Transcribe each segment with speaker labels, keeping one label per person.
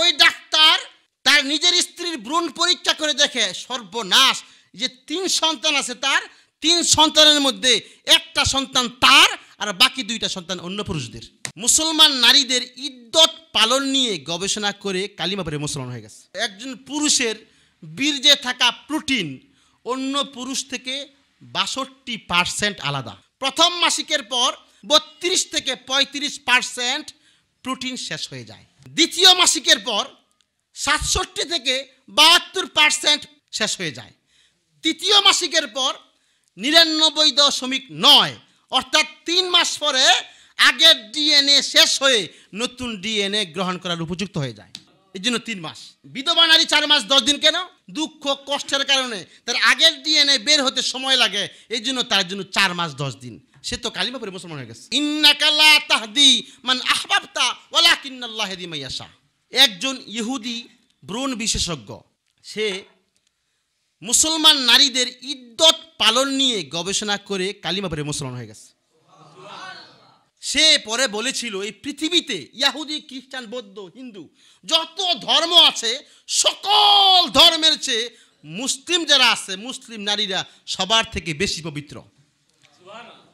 Speaker 1: ওই ডাক্তার তার নিজের স্ত্রীর ভ্রূণ পরীক্ষা করে দেখে সর্বনাশ যে তিন সন্তান আছে তার তিন সন্তানের মধ্যে একটা সন্তান তার আর বাকি দুইটা সন্তান অন্য পুরুষদের মুসলমান নারীদের ইদ্যত পালন নিয়ে গবেষণা করে কালিমাপুরে মুসলমান হয়ে গেছে একজন পুরুষের বীর্যে থাকা প্রোটিন অন্য পুরুষ থেকে বাষট্টি পার্সেন্ট আলাদা প্রথম মাসিকের পর বত্রিশ থেকে পঁয়ত্রিশ পার্সেন্ট প্রোটিন শেষ হয়ে যায় দ্বিতীয় মাসিকের পর সাতষট্টি থেকে বাহাত্তর পার্সেন্ট শেষ হয়ে যায় তৃতীয় মাসিকের পর নিরানব্বই দশমিক নয় অর্থাৎ তিন মাস পরে আগের ডিএনএ শেষ হয়ে নতুন ডিএনএ গ্রহণ করার উপযুক্ত হয়ে যায় এই জন্য তিন মাস বিধবা নারী চার মাস দশ দিন কেন দুঃখ কষ্টের কারণে তার আগের ডিএনএ বের হতে সময় লাগে এই জন্য তার জন্য চার মাস দশ দিন সে তো কালিমা পরে মুসলমান হয়ে গেছে ইন্নাকালা তাহদি মান আহবাবতা ওলা কিন্নাল্লাহেদি মাইয়াসা একজন ইহুদি ব্রণ বিশেষজ্ঞ সে মুসলমান নারীদের ইদ্যত পালন নিয়ে গবেষণা করে কালিমা পরে মুসলমান হয়ে গেছে সে পরে বলেছিল এই পৃথিবীতে ইয়াহুদি খ্রিস্টান বৌদ্ধ হিন্দু যত ধর্ম আছে সকল ধর্মের চেয়ে মুসলিম যারা আছে মুসলিম নারীরা সবার থেকে বেশি পবিত্র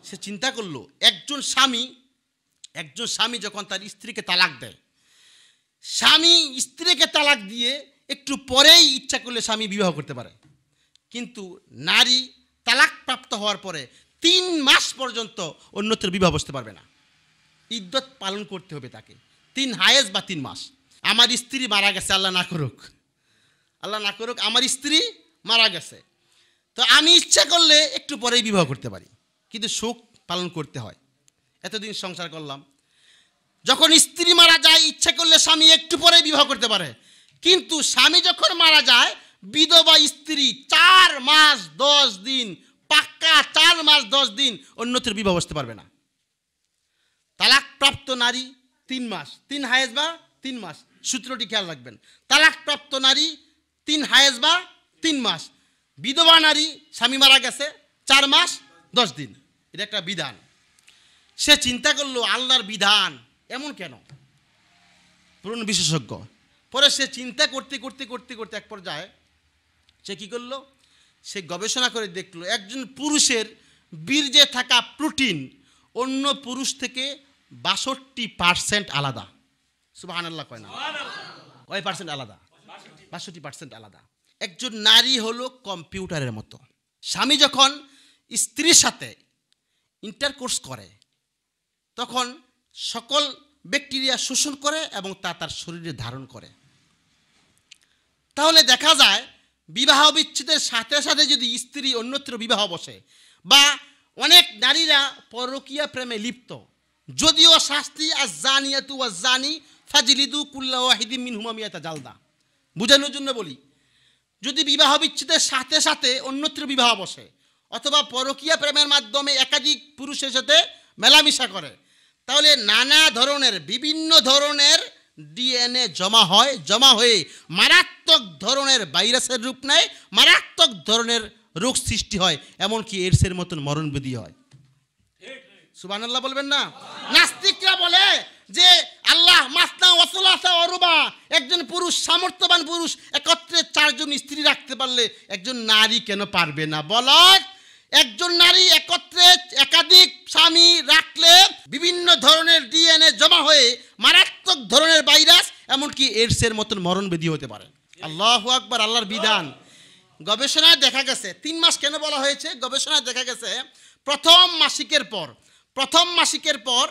Speaker 1: সে চিন্তা করলো একজন স্বামী একজন স্বামী যখন তার স্ত্রীকে তালাক দেয় স্বামী স্ত্রীকে তালাক দিয়ে একটু পরেই ইচ্ছা করলে স্বামী বিবাহ করতে পারে কিন্তু নারী তালাক প্রাপ্ত হওয়ার পরে তিন মাস পর্যন্ত অন্যত্র বিবাহ বসতে পারবে না ইদ্যত পালন করতে হবে তাকে তিন হায়েজ বা তিন মাস আমার স্ত্রী মারা গেছে আল্লাহ না করুক আল্লাহ না করুক আমার স্ত্রী মারা গেছে তো আমি ইচ্ছা করলে একটু পরেই বিবাহ করতে পারি কিন্তু শোক পালন করতে হয় এতদিন সংসার করলাম যখন স্ত্রী মারা যায় ইচ্ছা করলে স্বামী একটু পরে বিবাহ করতে পারে কিন্তু স্বামী যখন মারা যায় বিধবা স্ত্রী চার মাস দশ দিন পাক্কা চার মাস দশ দিন অন্যত্র বিবাহ বসতে পারবে না তালাকপ্রাপ্ত নারী তিন মাস তিন হায়েজ বা তিন মাস সূত্রটি খেয়াল রাখবেন তালাকপ্রাপ্ত নারী তিন হায়েজ বা তিন মাস বিধবা নারী স্বামী মারা গেছে চার মাস দশ দিন এটা একটা বিধান সে চিন্তা করলো আল্লাহর বিধান এমন কেন পুরনো বিশেষজ্ঞ পরে সে চিন্তা করতে করতে করতে করতে এক পর্যায়ে সে কী করলো সে গবেষণা করে দেখলো একজন পুরুষের বীর্যে থাকা প্রোটিন অন্য পুরুষ থেকে বাষট্টি পার্সেন্ট আলাদা সুবাহ আল্লাহ কয় না কয় পার্সেন্ট আলাদা বাষট্টি পার্সেন্ট আলাদা একজন নারী হলো কম্পিউটারের মতো স্বামী যখন স্ত্রীর সাথে ইন্টারকোর্স করে তখন সকল ব্যাকটেরিয়া শোষণ করে এবং তা তার শরীরে ধারণ করে তাহলে দেখা যায় বিবাহ বিচ্ছেদের সাথে সাথে যদি স্ত্রী অন্যত্র বিবাহ বসে বা অনেক নারীরা পরকীয়া প্রেমে লিপ্ত যদিও শাস্তি আর জানিয়াতু আর জানি ফাজিলিদু কুল্লা ওয়াহিদি মিন হুমামিয়াতা জালদা বুঝানোর জন্য বলি যদি বিবাহ বিচ্ছেদের সাথে সাথে অন্যত্র বিবাহ বসে অথবা পরকীয়া প্রেমের মাধ্যমে একাধিক পুরুষের সাথে মেলামেশা করে তাহলে নানা ধরনের বিভিন্ন ধরনের ডিএনএ জমা হয় জমা হয়ে মারাত্মক ধরনের ভাইরাসের রূপ নেয় মারাত্মক ধরনের রোগ সৃষ্টি হয় এমনকি এরসের মতন মরণবিধি হয় সুবানাল্লাহ বলবেন না নাস্তিকরা বলে যে আল্লাহ মাসনা অসলাসা অরুবা একজন পুরুষ সামর্থ্যবান পুরুষ একত্রে চারজন স্ত্রী রাখতে পারলে একজন নারী কেন পারবে না বলার একজন নারী একত্রে একাধিক স্বামী রাখলে বিভিন্ন ধরনের ডিএনএ জমা হয়ে মারাত্মক ধরনের ভাইরাস এমনকি এরসের মতন মরণবেদি হতে পারে আল্লাহ আকবার আল্লাহর বিধান গবেষণায় দেখা গেছে তিন মাস কেন বলা হয়েছে গবেষণায় দেখা গেছে প্রথম মাসিকের পর প্রথম মাসিকের পর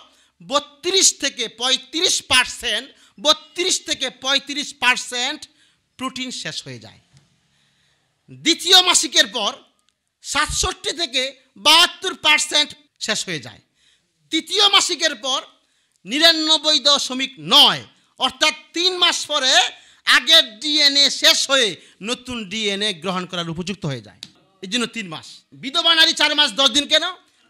Speaker 1: বত্রিশ থেকে পঁয়ত্রিশ পার্সেন্ট বত্রিশ থেকে পঁয়ত্রিশ পার্সেন্ট প্রোটিন শেষ হয়ে যায় দ্বিতীয় মাসিকের পর সাতষট্টি থেকে বাহাত্তর পার্সেন্ট শেষ হয়ে যায় তৃতীয় মাসিকের পর নিরানব্বই দশমিক নয় অর্থাৎ তিন মাস পরে আগের ডিএনএ শেষ হয়ে নতুন ডিএনএ গ্রহণ করার উপযুক্ত হয়ে যায় এর জন্য তিন মাস বিধবা নারী চার মাস দশ দিন কেন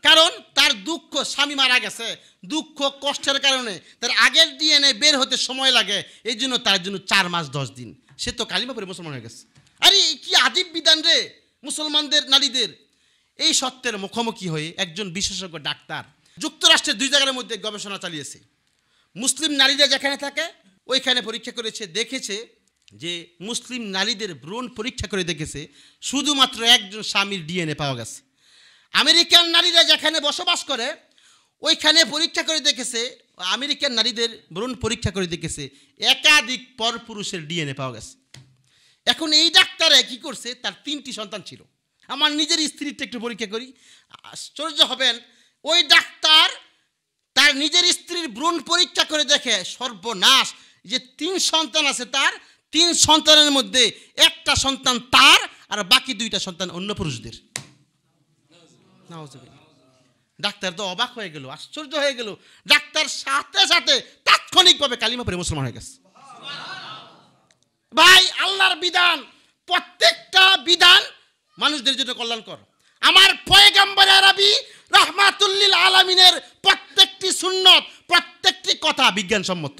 Speaker 1: কারণ তার দুঃখ স্বামী মারা গেছে দুঃখ কষ্টের কারণে তার আগের ডিএনএ বের হতে সময় লাগে এই জন্য তার জন্য চার মাস দশ দিন সে তো কালিমা মুসলমান হয়ে গেছে আরে কি আদিব বিধান রে মুসলমানদের নারীদের এই সত্যের মুখোমুখি হয়ে একজন বিশেষজ্ঞ ডাক্তার যুক্তরাষ্ট্রের দুই জায়গার মধ্যে গবেষণা চালিয়েছে মুসলিম নারীরা যেখানে থাকে ওইখানে পরীক্ষা করেছে দেখেছে যে মুসলিম নারীদের ব্রণ পরীক্ষা করে দেখেছে শুধুমাত্র একজন স্বামীর ডিএনএ পাওয়া গেছে আমেরিকান নারীরা যেখানে বসবাস করে ওইখানে পরীক্ষা করে দেখেছে আমেরিকান নারীদের ব্রণ পরীক্ষা করে দেখেছে একাধিক পরপুরুষের ডিএনএ পাওয়া গেছে এখন এই ডাক্তারে কি করছে তার তিনটি সন্তান ছিল আমার নিজের স্ত্রীরটা একটু পরীক্ষা করি আশ্চর্য হবেন ওই ডাক্তার তার নিজের স্ত্রীর ব্রণ পরীক্ষা করে দেখে সর্বনাশ যে তিন সন্তান আছে তার তিন সন্তানের মধ্যে একটা সন্তান তার আর বাকি দুইটা সন্তান অন্য পুরুষদের ডাক্তার তো অবাক হয়ে গেল আশ্চর্য হয়ে গেল ডাক্তার সাথে সাথে তাৎক্ষণিকভাবে কালিমা পরে মুসলমান হয়ে গেছে ভাই আল্লাহর বিধান প্রত্যেকটা বিধান মানুষদের জন্য কল্যাণ কর আমার পয়গাম্বর আরবি রহমাতুল্লিল আলামিনের প্রত্যেকটি সুন্নত প্রত্যেকটি কথা বিজ্ঞানসম্মত